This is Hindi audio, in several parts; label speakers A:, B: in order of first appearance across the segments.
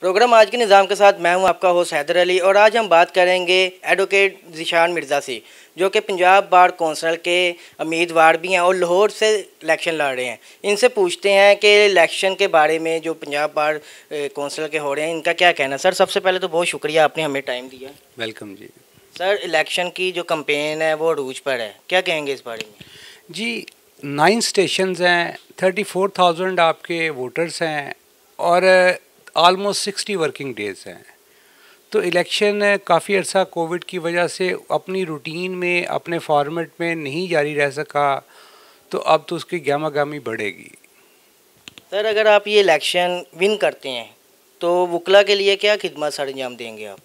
A: प्रोग्राम आज के निज़ाम के साथ मैं हूं आपका होस्ट हैदर अली और आज हम बात करेंगे एडवोकेट जिशान मिर्ज़ा से जो कि पंजाब बार कौंसल के उम्मीदवार भी हैं और लाहौर से इलेक्शन लड़ रहे हैं इनसे पूछते हैं कि इलेक्शन के बारे में जो पंजाब बार कौंसल के हो रहे हैं इनका क्या कहना सर सबसे पहले तो बहुत शुक्रिया आपने हमें टाइम दिया वेलकम जी सर इलेक्शन की जो कम्पेन है वो रूज पर है क्या कहेंगे इस बारे में
B: जी नाइन स्टेशन हैं थर्टी फोर थाउजेंड आपके वोटर्स हैं और आलमोस्ट सिक्सटी वर्किंग डेज़ हैं तो इलेक्शन काफ़ी अर्सा कोविड की वजह से अपनी रूटीन में अपने फॉर्मेट में नहीं जारी रह सका तो अब तो उसकी गामा गामी बढ़ेगी
A: सर अगर आप ये इलेक्शन विन करते हैं तो वकला के लिए क्या खिदमत सर अंजाम देंगे आप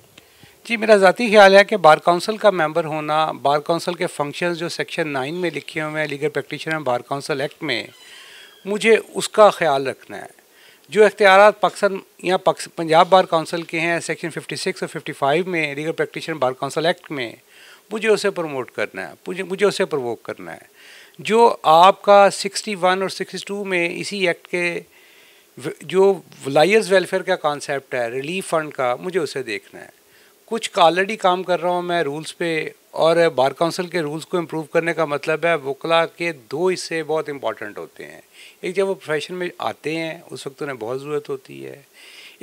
B: जी मेरा ज़ाती ख्याल है कि बार काउंसिल का मेंबर होना बार काउंसिल के फंक्शन जो सेक्शन नाइन में लिखे हुए हैं legal practitioner bar council act में मुझे उसका ख्याल रखना है जो इख्तियार पाकिस्तान या पंजाब बार काउंसिल के हैं सेक्शन 56 और 55 में legal practitioner bar council act में मुझे उसे प्रमोट करना है मुझे मुझे उसे प्रवोक करना है जो आपका 61 और 62 में इसी एक्ट के जो लायर्स वेलफेयर का कॉन्सेप्ट है रिलीफ फंड का मुझे उसे देखना है कुछ का ऑलरेडी काम कर रहा हूँ मैं रूल्स पे और बार काउंसिल के रूल्स को इम्प्रूव करने का मतलब है वकला के दो हिस्से बहुत इंपॉर्टेंट होते हैं एक जब वो प्रोफेशन में आते हैं उस वक्त उन्हें बहुत ज़रूरत होती है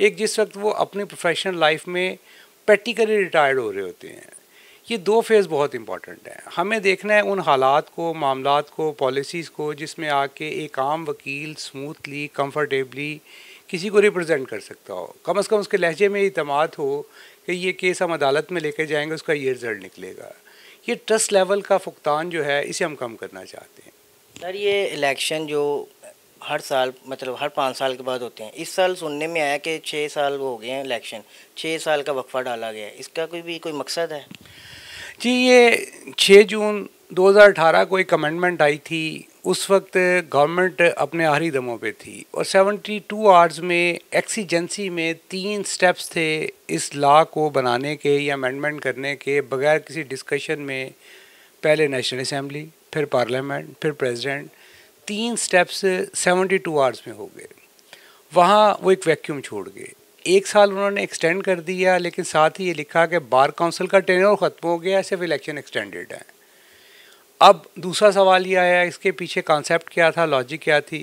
B: एक जिस वक्त वो अपनी प्रोफेशनल लाइफ में प्रैक्टिकली रिटायर्ड हो रहे होते हैं ये दो फेज़ बहुत इंपॉर्टेंट हैं हमें देखना है उन हालात को मामला को पॉलिसीज़ को जिसमें आके एक आम वकील स्मूथली कम्फर्टेबली किसी को रिप्रेजेंट कर सकता हो कम अज़ कम उसके लहजे में इतमाद हो कि ये केस हम अदालत में लेके जाएंगे उसका ये रिजल्ट निकलेगा ये ट्रस्ट लेवल का फुकतान जो है इसे हम कम करना चाहते हैं
A: सर ये इलेक्शन जो हर साल मतलब हर पाँच साल के बाद होते हैं इस साल सुनने में आया कि छः साल हो गए हैं इलेक्शन छः साल का वक्फा डाला गया है इसका कोई भी कोई मकसद है
B: जी ये छः जून 2018 को एक अमेंडमेंट आई थी उस वक्त गवर्नमेंट अपने आहरी दमों पे थी और 72 आवर्स में एक्सीजेंसी में तीन स्टेप्स थे इस लॉ को बनाने के या अमेंडमेंट करने के बगैर किसी डिस्कशन में पहले नेशनल असम्बली फिर पार्लियामेंट फिर प्रेसिडेंट तीन स्टेप्स 72 आवर्स में हो गए वहाँ वो एक वैक्यूम छोड़ गए एक साल उन्होंने एक्सटेंड कर दिया लेकिन साथ ही ये लिखा कि बार काउंसिल का टेनर ख़त्म हो गया सिर्फ इलेक्शन एक्सटेंडेड है अब दूसरा सवाल ये आया इसके पीछे कॉन्सेप्ट क्या था लॉजिक क्या थी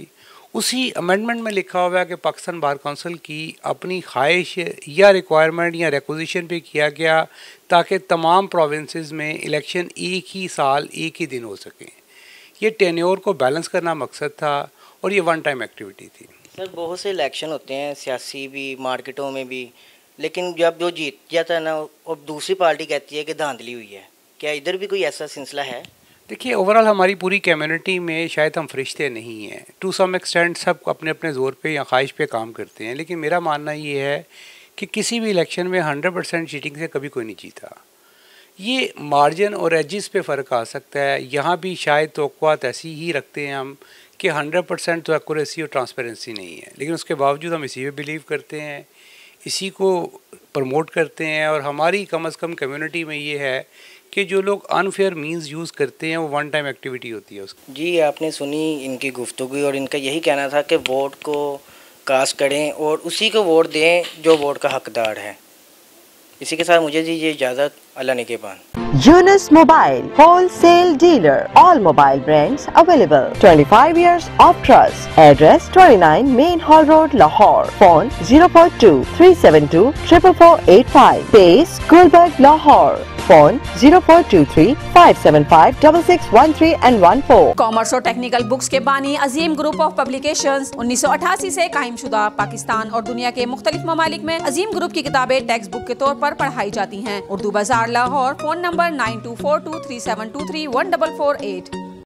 B: उसी अमेंडमेंट में लिखा हुआ कि पाकिस्तान बार काउंसिल की अपनी ख्वाहिश या रिक्वायरमेंट या रिक्वजिशन पे किया गया ताकि तमाम प्रोविंसेस में इलेक्शन एक ही साल एक ही दिन हो सके ये टेन्योर को बैलेंस करना मकसद था और ये वन टाइम एक्टिविटी थी
A: सर बहुत से इलेक्शन होते हैं सियासी भी मार्केटों में भी लेकिन जब जो जीत जाता है ना अब दूसरी पार्टी कहती है कि धांधली हुई है क्या इधर भी कोई ऐसा सिलसिला है
B: देखिए ओवरऑल हमारी पूरी कम्युनिटी में शायद हम फरिश्ते नहीं हैं टू सम एक्सटेंट सब अपने अपने ज़ोर पे या ख्वाहिश पे काम करते हैं लेकिन मेरा मानना ये है कि किसी भी इलेक्शन में हंड्रेड परसेंट चीटिंग से कभी कोई नहीं जीता ये मार्जिन और एजिस पे फ़र्क आ सकता है यहाँ भी शायद तोक़ात ऐसी ही रखते हैं हम कि हंड्रेड परसेंट तो एकोरेसी और ट्रांसपेरेंसी नहीं है लेकिन उसके बावजूद हम इसी पर बिलीव करते हैं इसी को प्रमोट करते हैं और हमारी कम अज़ कम कम्यूनिटी में ये है कि जो लोग अनफेयर मीन्स यूज़ करते हैं वो वन टाइम एक्टिविटी होती है उसकी
A: जी आपने सुनी इनकी गुफ्तु और इनका यही कहना था कि वोट को कास्ट करें और उसी को वोट दें जो वोट का हकदार है इसी के साथ मुझे दीजिए इजाज़त अल्लाह ने के Nigehban Younus mobile wholesale dealer all mobile brands available 25 five years of trust address 29 main hall road Lahore phone zero four two three seven two triple four eight five पेस Gulberg Lahore phone zero four two three five seven six one three and one four
B: commerce और टेक्निकल बुक्स के बानी अजीम ग्रुप ऑफ पब्लिकेशन उन्नीस सौ अठासी ऐसी कायम शुदा पाकिस्तान और दुनिया के मुख्तलिफ ममालिक में अजीम ग्रुप की किताबें टेक्स्ट बुक के तौर पर पढ़ाई जाती हैं Urdu Bazaar Lahore phone number nine two four two three seven two three one double four eight